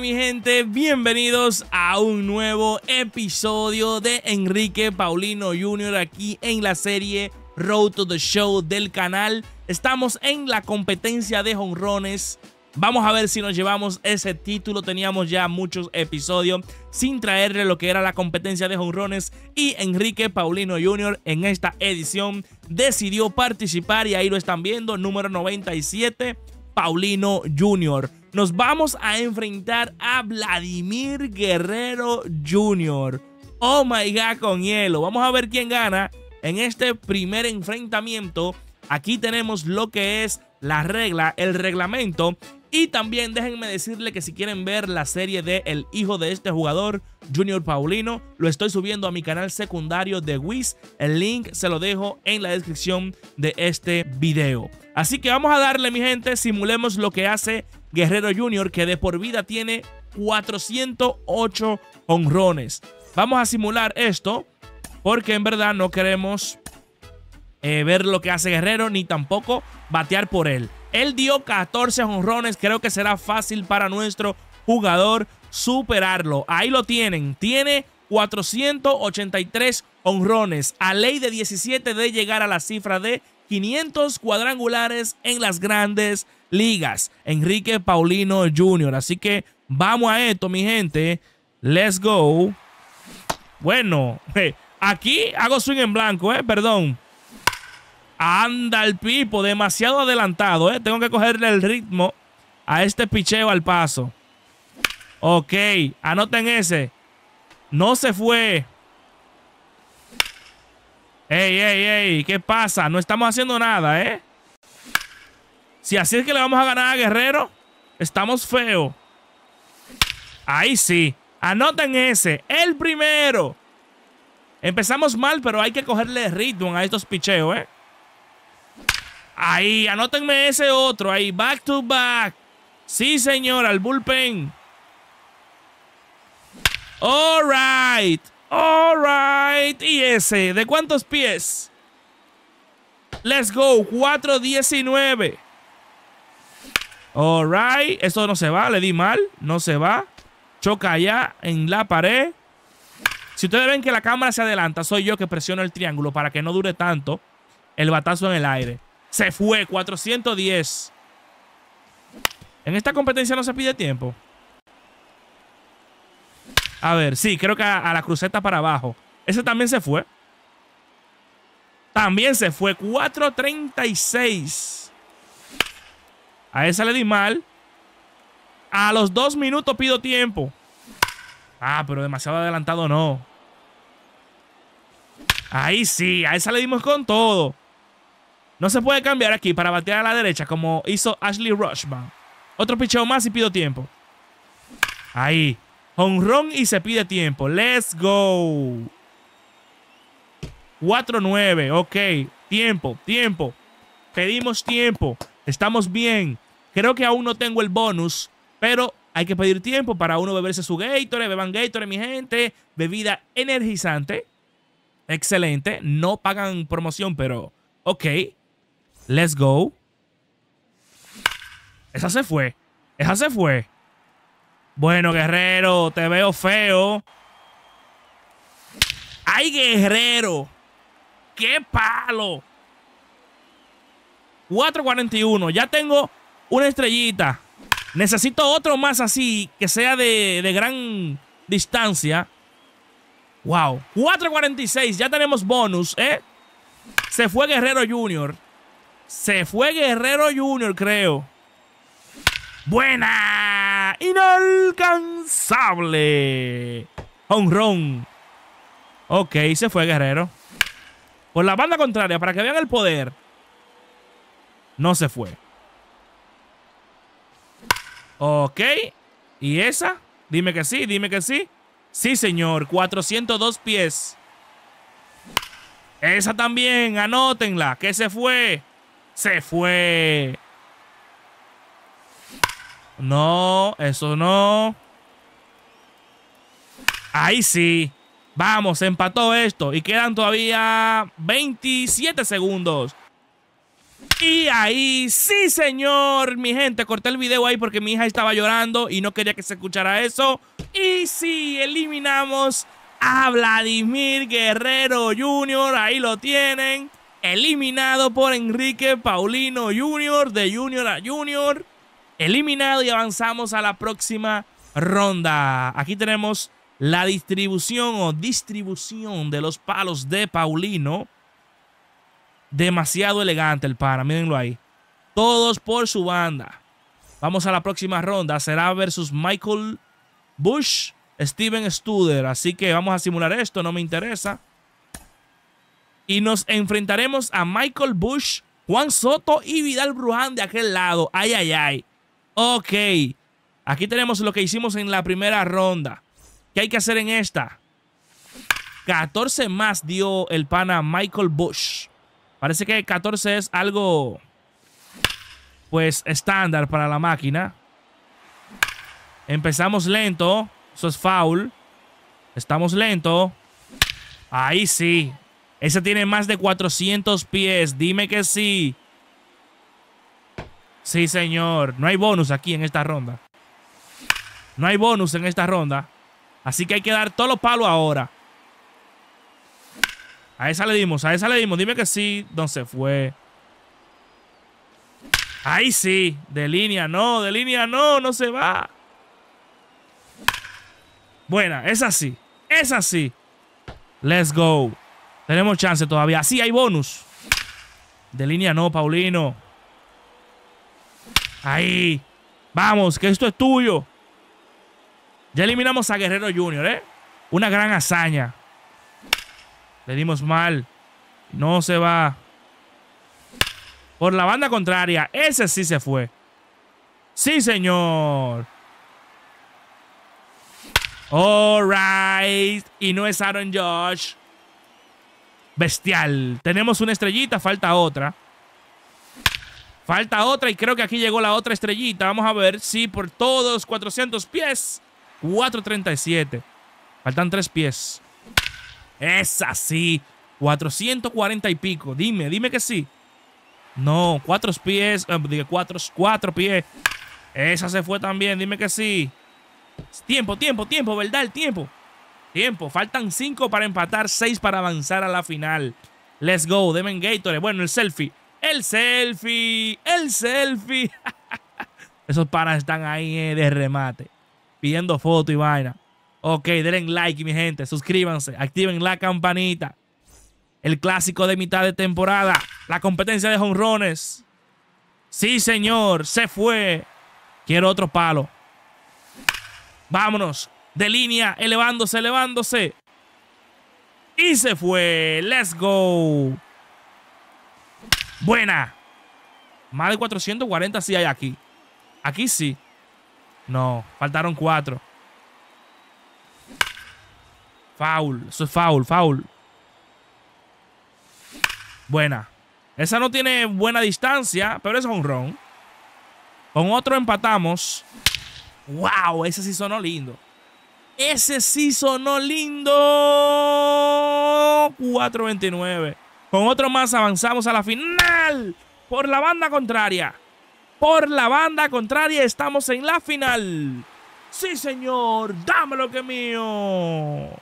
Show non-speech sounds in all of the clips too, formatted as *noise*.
mi gente, bienvenidos a un nuevo episodio de Enrique Paulino Jr. aquí en la serie Road to the Show del canal. Estamos en la competencia de jonrones. Vamos a ver si nos llevamos ese título. Teníamos ya muchos episodios sin traerle lo que era la competencia de jonrones y Enrique Paulino Jr. en esta edición decidió participar y ahí lo están viendo, número 97 Paulino Jr. Nos vamos a enfrentar a Vladimir Guerrero Jr. Oh my god, con hielo. Vamos a ver quién gana en este primer enfrentamiento. Aquí tenemos lo que es la regla, el reglamento. Y también déjenme decirle que si quieren ver la serie de El hijo de este jugador, Junior Paulino, lo estoy subiendo a mi canal secundario de Wiz. El link se lo dejo en la descripción de este video. Así que vamos a darle, mi gente, simulemos lo que hace Guerrero Jr., que de por vida tiene 408 honrones. Vamos a simular esto, porque en verdad no queremos eh, ver lo que hace Guerrero, ni tampoco batear por él. Él dio 14 honrones, creo que será fácil para nuestro jugador superarlo. Ahí lo tienen, tiene 483 honrones, a ley de 17 de llegar a la cifra de 500 cuadrangulares en las grandes ligas. Enrique Paulino Jr. Así que vamos a esto, mi gente. Let's go. Bueno, *laughs* aquí hago swing en blanco, ¿eh? Perdón. Anda el pipo, demasiado adelantado, ¿eh? Tengo que cogerle el ritmo a este picheo al paso. Ok, anoten ese. No se fue. Ey, ey, ey, ¿qué pasa? No estamos haciendo nada, ¿eh? Si así es que le vamos a ganar a Guerrero, estamos feos. Ahí sí. Anoten ese. El primero. Empezamos mal, pero hay que cogerle ritmo a estos picheos, ¿eh? Ahí, anótenme ese otro. Ahí, back to back. Sí, señor, al bullpen. All right. Alright. Y ese, ¿de cuántos pies? Let's go. 4.19. Alright. Esto no se va. Le di mal. No se va. Choca allá en la pared. Si ustedes ven que la cámara se adelanta, soy yo que presiono el triángulo para que no dure tanto el batazo en el aire. Se fue, 410. En esta competencia no se pide tiempo. A ver, sí, creo que a, la cruceta para abajo. Ese también se fue. También se fue. 4.36. A esa le di mal. A los dos minutos pido tiempo. Ah, pero demasiado adelantado no. Ahí sí, a esa le dimos con todo. No se puede cambiar aquí para batear a la derecha como hizo Ashley Rushman. Otro picheo más y pido tiempo. Ahí. Honrón y se pide tiempo. Let's go. 4-9. Ok. Tiempo, tiempo. Pedimos tiempo. Estamos bien. Creo que aún no tengo el bonus, pero hay que pedir tiempo para uno beberse su Gatorade. Beban Gatorade, mi gente. Bebida energizante. Excelente. No pagan promoción, pero ok. Let's go. Esa se fue. Esa se fue. Bueno, Guerrero, te veo feo. ¡Ay, Guerrero! ¡Qué palo! 4.41. Ya tengo una estrellita. Necesito otro más así, que sea de, gran distancia. ¡Wow! 4.46. Ya tenemos bonus, ¿eh? Se fue Guerrero Junior. Se fue Guerrero Junior, creo. ¡Buena! inalcanzable. Honrón. Ok, se fue Guerrero. Por la banda contraria, para que vean el poder. No se fue. Ok. ¿Y esa? Dime que sí, dime que sí. Sí, señor. 402 pies. Esa también, anótenla, que se fue. Se fue. No, eso no. Ahí sí. Vamos, empató esto. Y quedan todavía 27 segundos. Y ahí, sí señor, mi gente, corté el video ahí porque mi hija estaba llorando y no quería que se escuchara eso. Y sí, eliminamos a Vladimir Guerrero Jr., ahí lo tienen. Eliminado por Enrique Paulino Jr., de Junior a Junior eliminado y avanzamos a la próxima ronda. Aquí tenemos la distribución o distribución de los palos de Paulino. Demasiado elegante el para, mírenlo ahí. Todos por su banda. Vamos a la próxima ronda. Será versus Michael Bush, Steven Studer. Así que vamos a simular esto, no me interesa. Y nos enfrentaremos a Michael Bush, Juan Soto y Vidal Bruján de aquel lado. Ay, ay, ay. Ok, aquí tenemos lo que hicimos en la primera ronda. ¿Qué hay que hacer en esta? 14 más dio el pana Michael Bush. Parece que 14 es algo, pues, estándar para la máquina. Empezamos lento. Eso es foul. Estamos lento. Ahí sí. Ese tiene más de 400 pies. Dime que sí. Sí, señor. No hay bonus aquí en esta ronda. No hay bonus en esta ronda. Así que hay que dar todos los palos ahora. A esa le dimos, a esa le dimos. Dime que sí. ¿Dónde se fue? Ahí sí. De línea no, de línea no. No se va. Buena, es así. Es así. Let's go. Tenemos chance todavía. Sí, hay bonus. De línea no, Paulino. Ahí. Vamos, que esto es tuyo. Ya eliminamos a Guerrero Junior, ¿eh? Una gran hazaña. Le dimos mal. No se va. Por la banda contraria. Ese sí se fue. Sí, señor. All right Y no es Aaron Josh. Bestial. Tenemos una estrellita, falta otra. Falta otra y creo que aquí llegó la otra estrellita. Vamos a ver si por todos 400 pies. 437. Faltan tres pies. Esa sí. 440 y pico. Dime, dime que sí. No, cuatro pies. Eh, Digo, cuatro, cuatro pies. Esa se fue también. Dime que sí. Tiempo, tiempo, tiempo, ¿verdad? El tiempo. Tiempo. Faltan cinco para empatar, seis para avanzar a la final. Let's go. Demon Gatorade. Bueno, el selfie. El selfie, el selfie. *laughs* Esos panas están ahí eh, de remate, pidiendo foto y vaina. Ok, denle like, mi gente. Suscríbanse, activen la campanita. El clásico de mitad de temporada. La competencia de jonrones. Sí, señor, se fue. Quiero otro palo. Vámonos. De línea, elevándose, elevándose. Y se fue. Let's go. Buena. Más de 440 sí hay aquí. Aquí sí. No, faltaron cuatro. Foul. Eso es foul, foul. Buena. Esa no tiene buena distancia, pero eso es un ron. Con otro empatamos. ¡Wow! Ese sí sonó lindo. Ese sí sonó lindo. 429. Con otro más avanzamos a la final. Por la banda contraria. Por la banda contraria estamos en la final. Sí, señor. Dame lo que mío.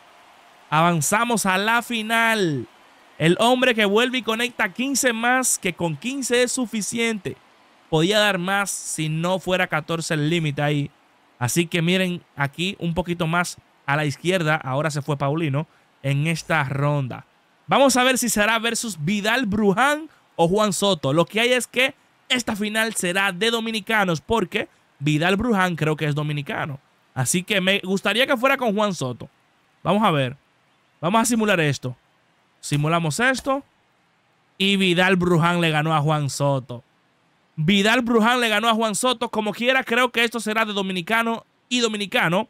Avanzamos a la final. El hombre que vuelve y conecta 15 más, que con 15 es suficiente. Podía dar más si no fuera 14 el límite ahí. Así que miren aquí un poquito más a la izquierda. Ahora se fue Paulino en esta ronda. Vamos a ver si será versus Vidal Bruján o Juan Soto. Lo que hay es que esta final será de dominicanos porque Vidal Bruján creo que es dominicano. Así que me gustaría que fuera con Juan Soto. Vamos a ver. Vamos a simular esto. Simulamos esto. Y Vidal Bruján le ganó a Juan Soto. Vidal Bruján le ganó a Juan Soto. Como quiera, creo que esto será de dominicano y dominicano.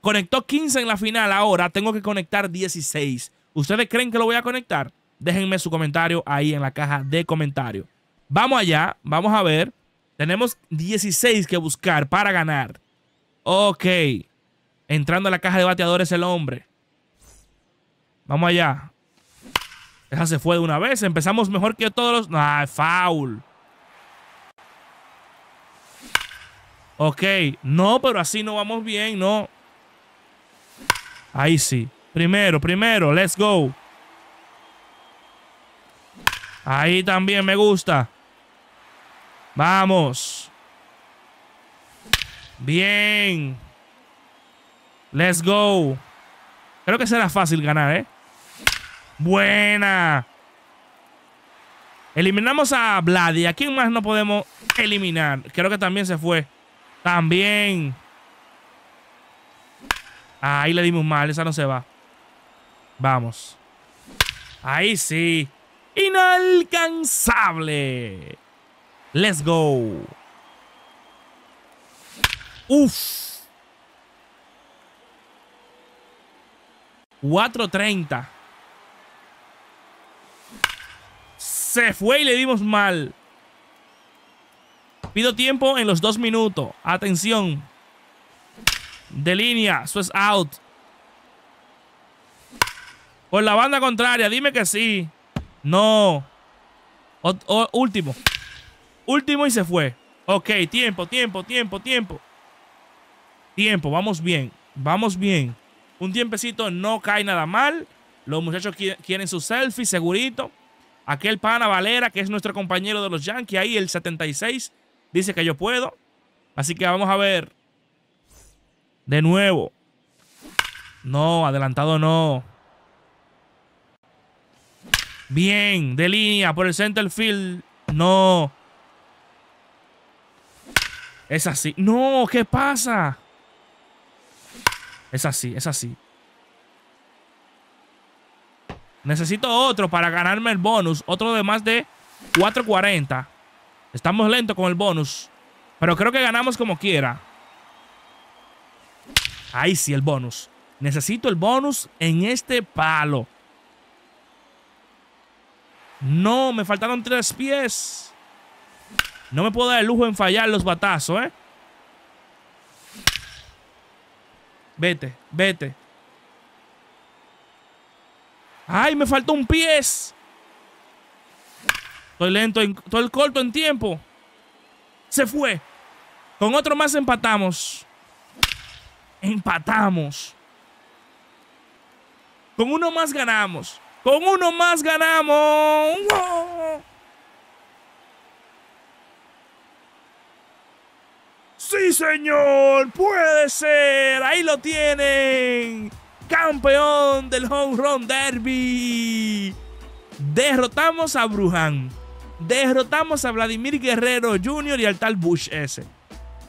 Conectó 15 en la final ahora. Tengo que conectar 16. ¿Ustedes creen que lo voy a conectar? Déjenme su comentario ahí en la caja de comentarios. Vamos allá, vamos a ver. Tenemos 16 que buscar para ganar. Ok. Entrando a la caja de bateadores el hombre. Vamos allá. Esa se fue de una vez. Empezamos mejor que todos los... Ah, foul. Ok. No, pero así no vamos bien, no. Ahí sí. Primero, primero, let's go. Ahí también me gusta. Vamos. Bien. Let's go. Creo que será fácil ganar, ¿eh? Buena. Eliminamos a Vladi. ¿A quién más no podemos eliminar? Creo que también se fue. También. Ahí le dimos mal. Esa no se va. Vamos. Ahí sí. Inalcanzable. Let's go. Uf. 4.30. Se fue y le dimos mal. Pido tiempo en los dos minutos. Atención. De línea. Eso es out. Por la banda contraria, dime que sí. No. último. Último y se fue. Ok, tiempo, tiempo, tiempo, tiempo. Tiempo, vamos bien. Vamos bien. Un tiempecito no cae nada mal. Los muchachos quieren su selfie, segurito. Aquel pana Valera, que es nuestro compañero de los Yankees, ahí el 76, dice que yo puedo. Así que vamos a ver. De nuevo. No, adelantado no. Bien, de línea por el center field. No. Es así. No, ¿qué pasa? Es así, es así. Necesito otro para ganarme el bonus. Otro de más de 4.40. Estamos lentos con el bonus. Pero creo que ganamos como quiera. Ahí sí, el bonus. Necesito el bonus en este palo. No, me faltaron tres pies. No me puedo dar el lujo en fallar los batazos, ¿eh? Vete, vete. ¡Ay, me faltó un pies! Estoy lento, estoy corto en tiempo. Se fue. Con otro más empatamos. Empatamos. Con uno más ganamos. Con uno más ganamos. Sí, señor. Puede ser. Ahí lo tienen. Campeón del Home Run Derby. Derrotamos a Brujan. Derrotamos a Vladimir Guerrero Jr. y al tal Bush S.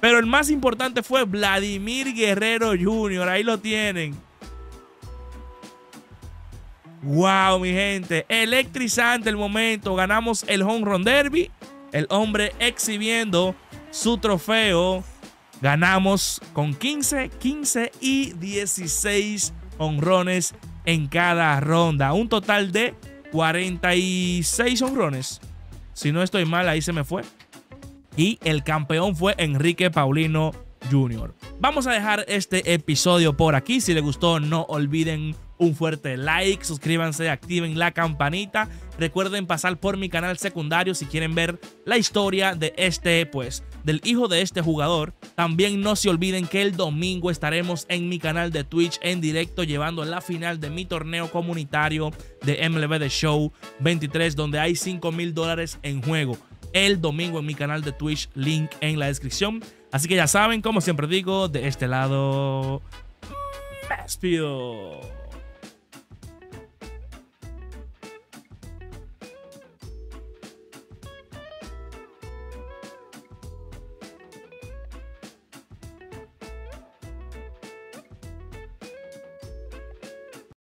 Pero el más importante fue Vladimir Guerrero Jr. Ahí lo tienen. Wow, mi gente, electrizante el momento. Ganamos el home run derby. El hombre exhibiendo su trofeo. Ganamos con 15, 15 y 16 honrones en cada ronda. Un total de 46 honrones. Si no estoy mal, ahí se me fue. Y el campeón fue Enrique Paulino Jr. Vamos a dejar este episodio por aquí. Si les gustó, no olviden un fuerte like, suscríbanse, activen la campanita. Recuerden pasar por mi canal secundario si quieren ver la historia de este, pues, del hijo de este jugador. También no se olviden que el domingo estaremos en mi canal de Twitch en directo llevando la final de mi torneo comunitario de MLB The Show 23, donde hay 5 mil dólares en juego. El domingo en mi canal de Twitch, link en la descripción. Así que ya saben, como siempre digo, de este lado,